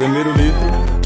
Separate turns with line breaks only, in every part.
Primeiro litro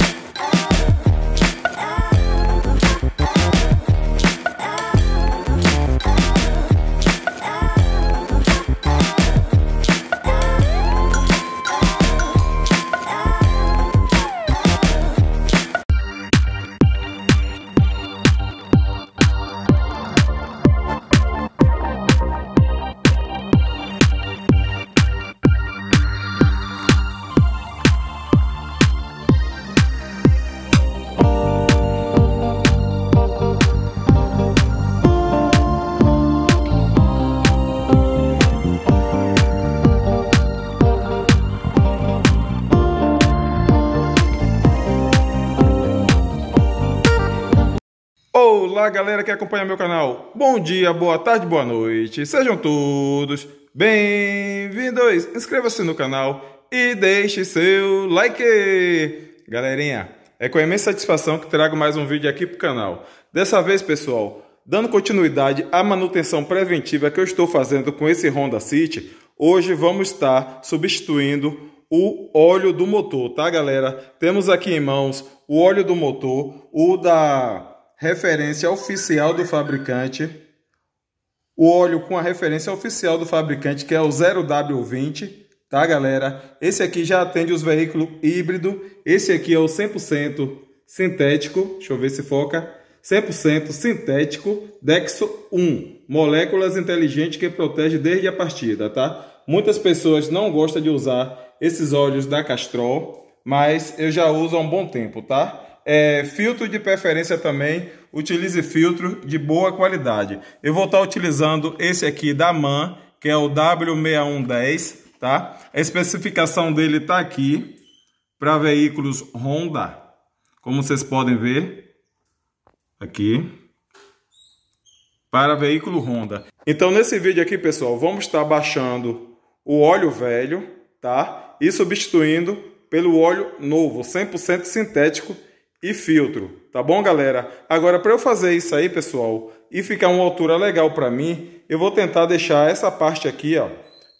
Olá, galera que acompanha meu canal. Bom dia, boa tarde, boa noite. Sejam todos bem-vindos. Inscreva-se no canal e deixe seu like. Galerinha, é com imensa satisfação que trago mais um vídeo aqui para o canal. Dessa vez, pessoal, dando continuidade à manutenção preventiva que eu estou fazendo com esse Honda City, hoje vamos estar substituindo o óleo do motor, tá galera? Temos aqui em mãos o óleo do motor, o da referência oficial do fabricante, o óleo com a referência oficial do fabricante, que é o 0W20, tá galera? Esse aqui já atende os veículos híbrido, esse aqui é o 100% sintético, deixa eu ver se foca, 100% sintético, Dexo 1, moléculas inteligentes que protege desde a partida, tá? Muitas pessoas não gostam de usar esses óleos da Castrol, mas eu já uso há um bom tempo, tá? É, filtro de preferência também, utilize filtro de boa qualidade. Eu vou estar utilizando esse aqui da MAN, que é o W6110, tá? A especificação dele está aqui para veículos Honda, como vocês podem ver aqui para veículo Honda. Então nesse vídeo aqui, pessoal, vamos estar baixando o óleo velho, tá? E substituindo pelo óleo novo, 100% sintético e filtro, tá bom, galera? Agora, para eu fazer isso aí, pessoal, e ficar uma altura legal para mim, eu vou tentar deixar essa parte aqui, ó,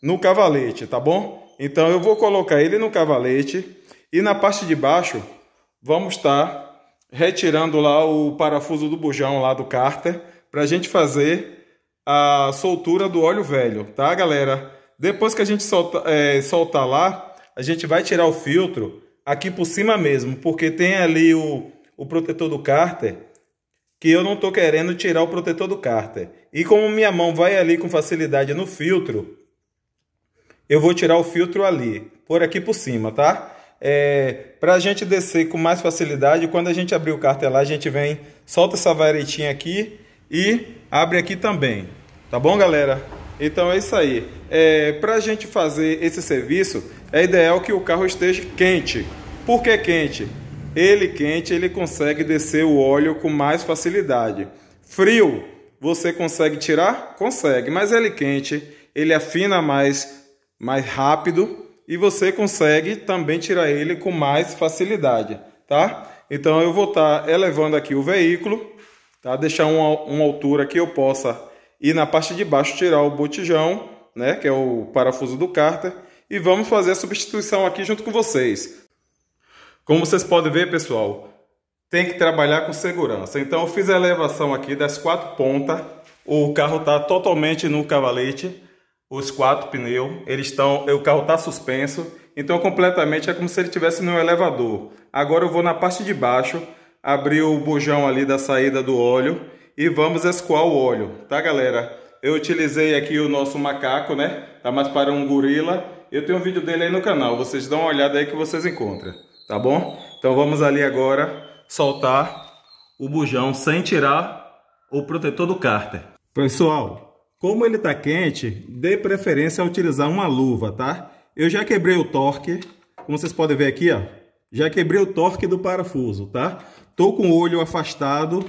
no cavalete, tá bom? Então, eu vou colocar ele no cavalete e na parte de baixo, vamos estar tá retirando lá o parafuso do bujão lá do cárter para a gente fazer a soltura do óleo velho, tá, galera? Depois que a gente solta, é, soltar lá, a gente vai tirar o filtro aqui por cima mesmo, porque tem ali o, o protetor do cárter, que eu não estou querendo tirar o protetor do cárter. E como minha mão vai ali com facilidade no filtro, eu vou tirar o filtro ali, por aqui por cima, tá? É, para a gente descer com mais facilidade, quando a gente abrir o cárter lá, a gente vem, solta essa varetinha aqui e abre aqui também, tá bom, galera? Então é isso aí. É, para a gente fazer esse serviço, é ideal que o carro esteja quente. Por que quente? Ele quente, ele consegue descer o óleo com mais facilidade. Frio, você consegue tirar? Consegue, mas ele quente, ele afina mais, mais rápido e você consegue também tirar ele com mais facilidade, tá? Então eu vou estar tá elevando aqui o veículo, tá? Deixar uma, uma altura que eu possa ir na parte de baixo tirar o botijão, né? Que é o parafuso do cárter e vamos fazer a substituição aqui junto com vocês. Como vocês podem ver, pessoal, tem que trabalhar com segurança. Então eu fiz a elevação aqui das quatro pontas, o carro está totalmente no cavalete, os quatro pneus, eles estão, o carro está suspenso, então completamente é como se ele estivesse no elevador. Agora eu vou na parte de baixo, abrir o bujão ali da saída do óleo e vamos escoar o óleo, tá galera? Eu utilizei aqui o nosso macaco, né? Tá mais para um gorila eu tenho um vídeo dele aí no canal, vocês dão uma olhada aí que vocês encontram, tá bom? Então vamos ali agora soltar o bujão sem tirar o protetor do cárter. Pessoal, como ele está quente, dê preferência a utilizar uma luva, tá? Eu já quebrei o torque, como vocês podem ver aqui, ó. Já quebrei o torque do parafuso, tá? Tô com o olho afastado.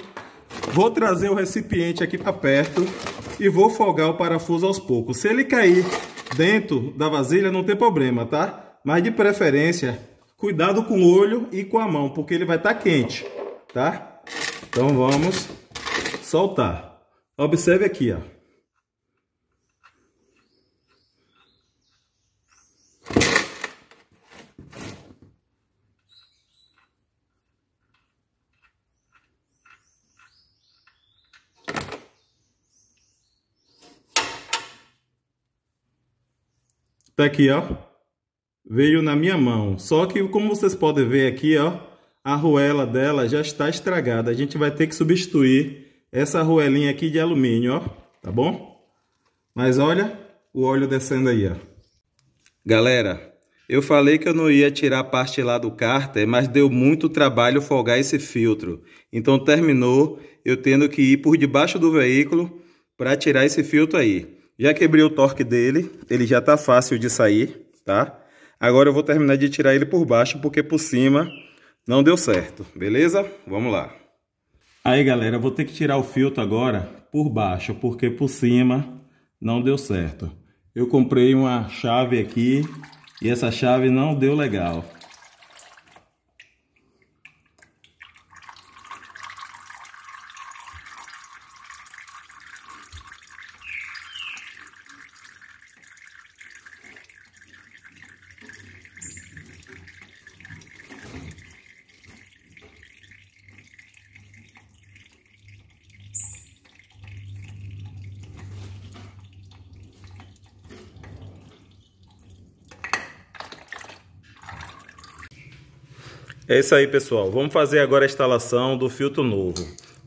Vou trazer o recipiente aqui para perto e vou folgar o parafuso aos poucos. Se ele cair dentro da vasilha não tem problema, tá? Mas de preferência, cuidado com o olho e com a mão, porque ele vai estar tá quente, tá? Então vamos soltar. Observe aqui, ó. Tá aqui, ó. Veio na minha mão. Só que, como vocês podem ver aqui, ó, a arruela dela já está estragada. A gente vai ter que substituir essa arruelinha aqui de alumínio, ó. Tá bom? Mas olha o óleo descendo aí, ó. Galera, eu falei que eu não ia tirar a parte lá do cárter, mas deu muito trabalho folgar esse filtro. Então terminou eu tendo que ir por debaixo do veículo para tirar esse filtro aí. Já quebrei o torque dele, ele já tá fácil de sair, tá? Agora eu vou terminar de tirar ele por baixo, porque por cima não deu certo, beleza? Vamos lá. Aí galera, eu vou ter que tirar o filtro agora por baixo, porque por cima não deu certo. Eu comprei uma chave aqui e essa chave não deu legal. É isso aí, pessoal. Vamos fazer agora a instalação do filtro novo.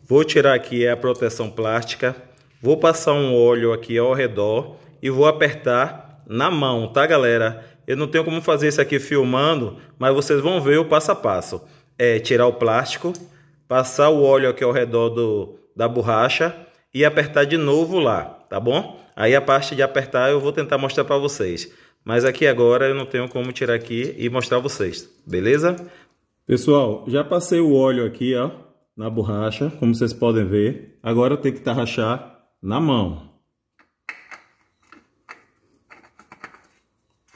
Vou tirar aqui a proteção plástica, vou passar um óleo aqui ao redor e vou apertar na mão, tá, galera? Eu não tenho como fazer isso aqui filmando, mas vocês vão ver o passo a passo. É tirar o plástico, passar o óleo aqui ao redor do, da borracha e apertar de novo lá, tá bom? Aí a parte de apertar eu vou tentar mostrar para vocês. Mas aqui agora eu não tenho como tirar aqui e mostrar vocês, beleza? Pessoal, já passei o óleo aqui, ó, na borracha, como vocês podem ver. Agora tem que tarrachar na mão.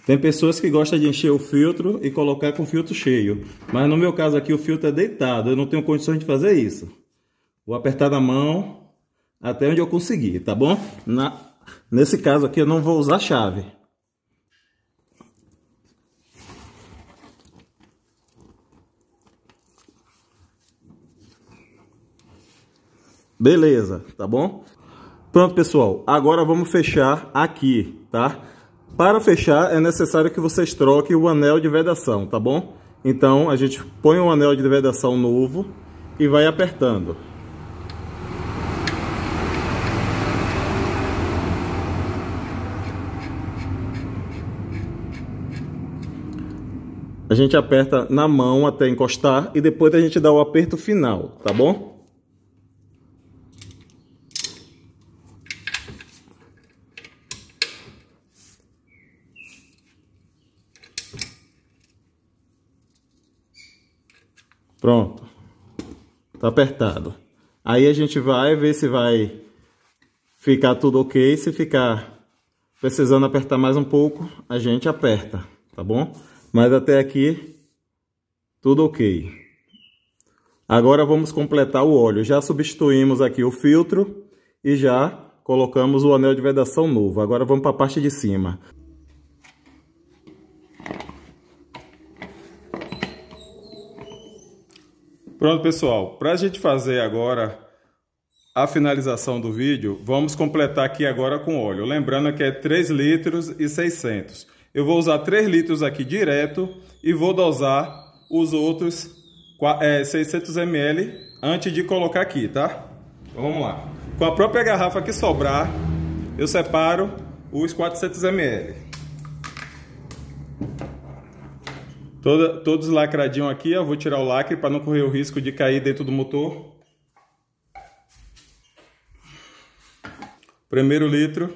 Tem pessoas que gostam de encher o filtro e colocar com o filtro cheio. Mas no meu caso aqui o filtro é deitado, eu não tenho condições de fazer isso. Vou apertar na mão até onde eu conseguir, tá bom? Na... Nesse caso aqui eu não vou usar chave. Beleza, tá bom? Pronto, pessoal. Agora vamos fechar aqui, tá? Para fechar, é necessário que vocês troquem o anel de vedação, tá bom? Então, a gente põe um anel de vedação novo e vai apertando. A gente aperta na mão até encostar e depois a gente dá o aperto final, tá bom? Pronto. Tá apertado. Aí a gente vai ver se vai ficar tudo ok. Se ficar precisando apertar mais um pouco, a gente aperta, tá bom? Mas até aqui, tudo ok. Agora vamos completar o óleo. Já substituímos aqui o filtro e já colocamos o anel de vedação novo. Agora vamos para a parte de cima. Pronto, pessoal. Para a gente fazer agora a finalização do vídeo, vamos completar aqui agora com óleo. Lembrando que é 3 litros e 600. Eu vou usar 3 litros aqui direto e vou dosar os outros 600 é, ml antes de colocar aqui, tá? Então, vamos lá. Com a própria garrafa que sobrar, eu separo os 400 ml. Toda, todos lacradinhos aqui, Eu Vou tirar o lacre para não correr o risco de cair dentro do motor. Primeiro litro.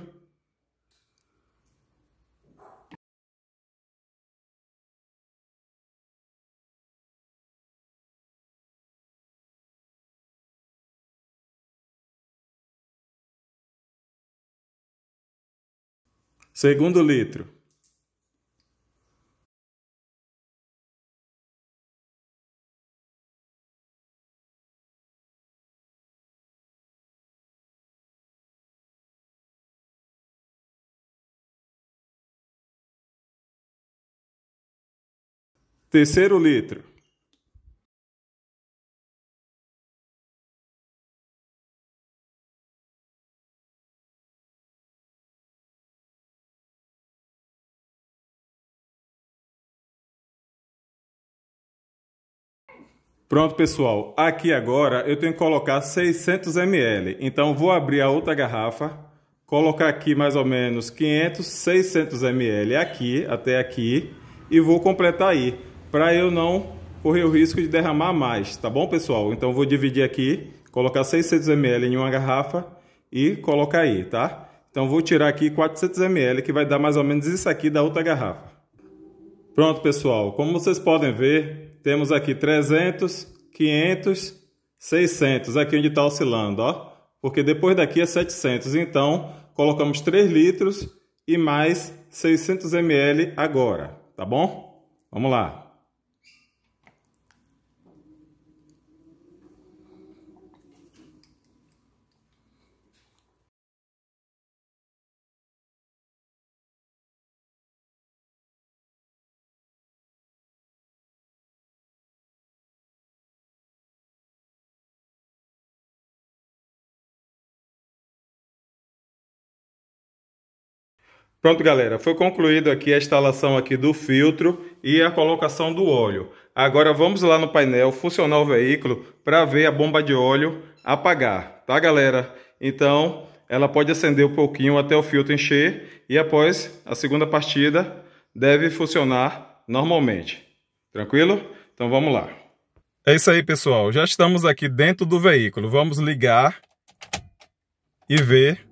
Segundo litro. Terceiro litro. Pronto, pessoal. Aqui agora eu tenho que colocar 600 ml. Então vou abrir a outra garrafa, colocar aqui mais ou menos 500, 600 ml aqui até aqui e vou completar aí para eu não correr o risco de derramar mais, tá bom, pessoal? Então vou dividir aqui, colocar 600 ml em uma garrafa e colocar aí, tá? Então vou tirar aqui 400 ml, que vai dar mais ou menos isso aqui da outra garrafa. Pronto, pessoal. Como vocês podem ver, temos aqui 300, 500, 600, aqui onde está oscilando, ó. Porque depois daqui é 700, então colocamos 3 litros e mais 600 ml agora, tá bom? Vamos lá. Pronto, galera, foi concluído aqui a instalação aqui do filtro e a colocação do óleo. Agora vamos lá no painel funcionar o veículo para ver a bomba de óleo apagar, tá galera? Então, ela pode acender um pouquinho até o filtro encher e após a segunda partida deve funcionar normalmente. Tranquilo? Então vamos lá. É isso aí, pessoal. Já estamos aqui dentro do veículo. Vamos ligar e ver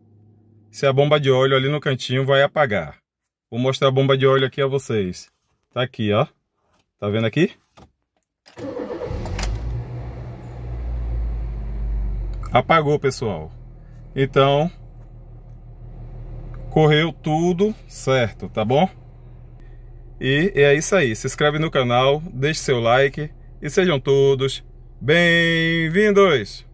se a bomba de óleo ali no cantinho vai apagar. Vou mostrar a bomba de óleo aqui a vocês. Tá aqui, ó. Tá vendo aqui? Apagou, pessoal. Então, correu tudo certo, tá bom? E é isso aí. Se inscreve no canal, deixe seu like e sejam todos bem-vindos!